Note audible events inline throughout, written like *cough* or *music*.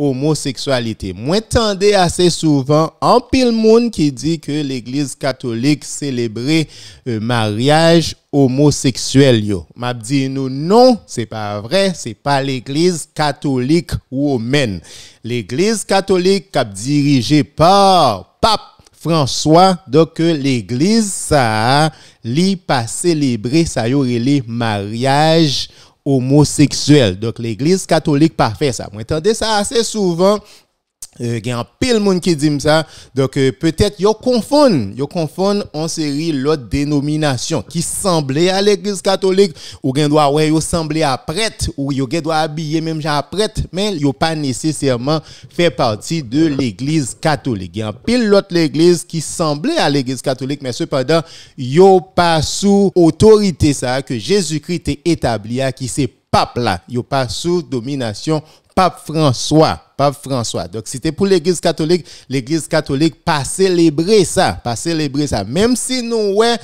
homosexualité. Moi, tendez assez souvent en pile monde qui dit que l'église catholique célébrait le euh, mariage homosexuel yo. M'a dit nous non, c'est pas vrai, c'est pas l'église catholique romaine. L'église catholique cap dirigée par pape François, donc euh, l'église ça li pas célébrer ça y aurait les mariages homoseksuel. Donk l'Eglise Katolik Parfait, sa mwen entende sa ase souvan Il y a un pile monde qui dit ça. Donc, euh, peut-être qu'ils confondent, ils confondent en série l'autre dénomination qui semblait à l'église catholique, ou doit, ouais, semblait à prêtre, ou ils doit habiller même genre prêtre, mais yo pas nécessairement fait partie de l'église catholique. Il y a un pile l'autre l'église qui semblait à l'église catholique, mais cependant, ils pas sous autorité ça que Jésus-Christ est établi, qui c'est pape là. yo pas sous domination pape François pape François. Donc, c'était pour l'église catholique, l'église catholique pas célébrer ça, pas célébrer ça. Même si nous, ouais,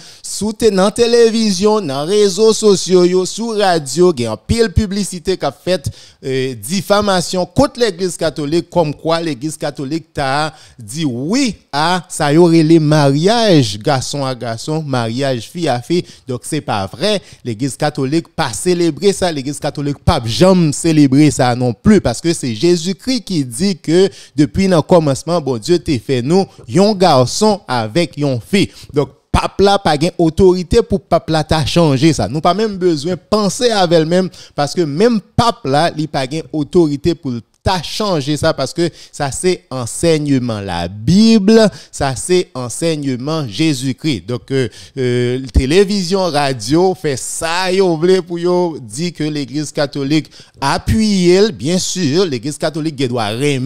la télévision, dans les réseaux sociaux, sur radio, il y a pile publicité qui a fait euh, diffamation contre l'église catholique, comme quoi l'église catholique t'a dit oui à ça y aurait les mariages, garçon à garçon, mariage fille à fille. Donc, c'est pas vrai. L'église catholique pas célébrer ça, l'église catholique pas jamais célébrer ça non plus parce que c'est Jésus-Christ qui dit que depuis le commencement, bon Dieu t'a fait nous, yon garçon avec yon fille. Donc, papa pas gain autorité pour là t'a changé ça nous pas même besoin penser à elle-même parce que même papa là il pas autorité pour changer changé ça parce que ça c'est enseignement la Bible, ça c'est enseignement Jésus-Christ. Donc euh, euh, télévision, radio fait ça yo pour yo dit que l'église catholique appuie elle, bien sûr, l'église catholique doit tout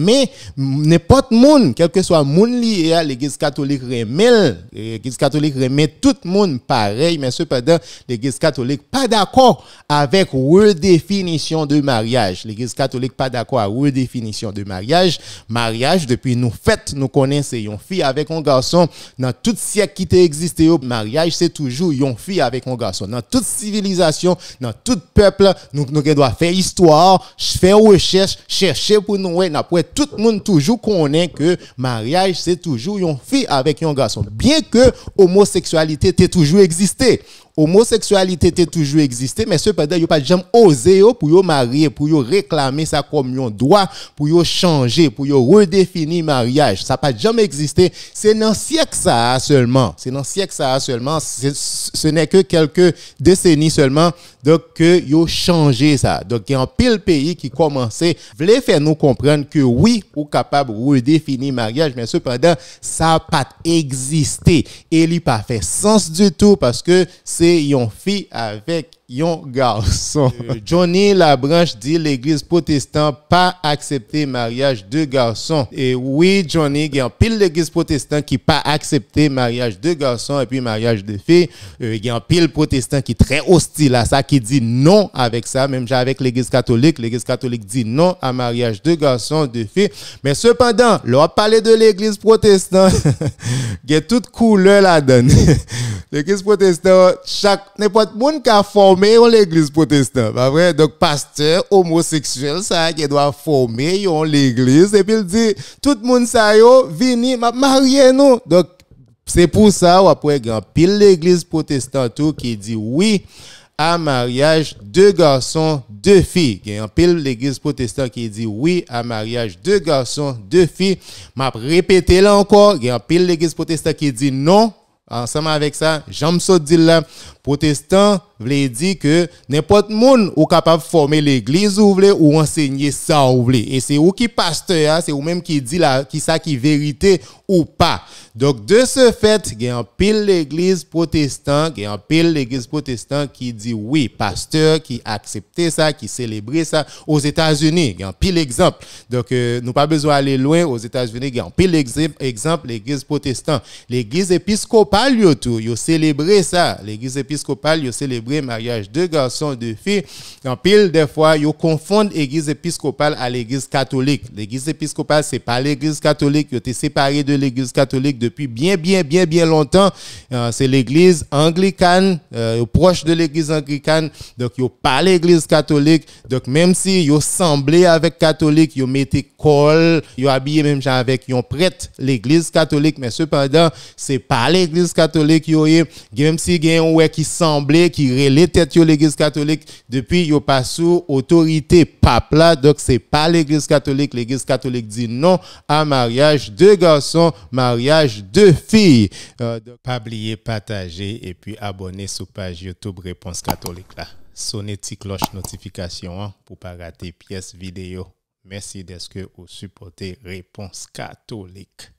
n'importe monde, quel que soit monde lié à l'église catholique remet, l'église catholique remet tout le monde pareil, mais cependant l'église catholique pas d'accord avec redéfinition de mariage. L'église catholique pas d'accord avec définition de mariage. Mariage, depuis nous fêtes, nous connaissons une fille avec un garçon. Dans tout siècle qui existe, oh, mariage, c'est toujours une fille avec un garçon. Dans toute civilisation, dans tout peuple, nous, nous devons faire histoire, faire recherche, chercher pour nous. Après, tout le monde toujours connaît que mariage, c'est toujours une fille avec un garçon. Bien que homosexualité était toujours existé homosexualité était toujours existé mais cependant il a pas jamais osé oh, pour marier pour réclamer ça comme un droit pour changer, pour yo redéfinir mariage. Ça pas jamais existé. C'est dans siècle ça seulement. C'est dans siècle ça seulement. Ce n'est que quelques décennies seulement Dok ke yo chanje sa. Dok gen an pil peyi ki komanse vle fè nou komprende ke oui ou kapab ou ou defini maryaj. Men sepandan sa pat eksiste. E li pa fè sens du tout paske se yon fi avèk yon garson. *laughs* Euh, Johnny Labranche di l'Eglise protestant pa aksepte maryaj de garson. E oui Johnny gen an pil l'Eglise protestant ki pa aksepte maryaj de garson epi maryaj de fi. Euh, gen an pil protestant ki trè osti la sak. qui dit non avec ça, même avec l'Église catholique. L'Église catholique dit non à mariage de garçons, de filles. Mais cependant, l'on parle de l'Église protestante, qui *laughs* a toute couleur là-dedans. *laughs* L'Église protestante, chaque, n'importe qui a formé l'Église protestante, pas vrai? Donc, pasteur homosexuel, ça, qui doit former l'Église. Et puis, il dit, tout le monde, ça, yo, vini, marier nous. Donc, c'est pour ça, après, grand pile l'Église protestante qui dit oui a maryaj de gason de fi. Gen yon pil legis potesta ki di, oui, a maryaj de gason de fi. M ap repete la anko, gen yon pil legis potesta ki di, non, ansama avek sa, janm so di la, pou, protestant v'le dire que n'importe monde ou capable de former l'église ou vle ou enseigner ça ou et c'est ou qui pasteur c'est ou même qui dit là qui ça qui vérité ou pas donc de ce fait il y a un pile l'église protestante pile l'église protestant qui dit oui pasteur qui acceptait ça qui célébrait ça aux États-Unis il y a un pile exemple donc euh, nous pas besoin d'aller loin aux États-Unis il y a un pile exemple exemple l'église protestante l'église épiscopale yo tout yo célébré ça l'église épiscopale épiscopale, ils célébré mariage de garçons, de filles. En pile, des fois, ils confondent l'église épiscopale à l'église catholique. L'église épiscopale, c'est pas l'église catholique. Ils été séparés de l'église catholique depuis bien, bien, bien, bien longtemps. Euh, c'est l'église anglicane, euh, proche de l'église anglicane. Donc, ils pas l'église catholique. Donc, même si ils semblé avec catholique, ils mettaient col, ils habillaient même avec, ils prête l'église catholique. Mais cependant, c'est pas l'église catholique, même si semblait, qui têtes tête l'église catholique, depuis, a pas sous autorité pape là, donc c'est pas l'église catholique. L'église catholique dit non à mariage de garçons, mariage de filles. Euh, donc, pas oublier, partager et puis abonner sur page YouTube Réponse catholique là. Sonnez petite cloche notification hein, pour pas rater pièce vidéo. Merci d'être que vous supportez Réponse catholique.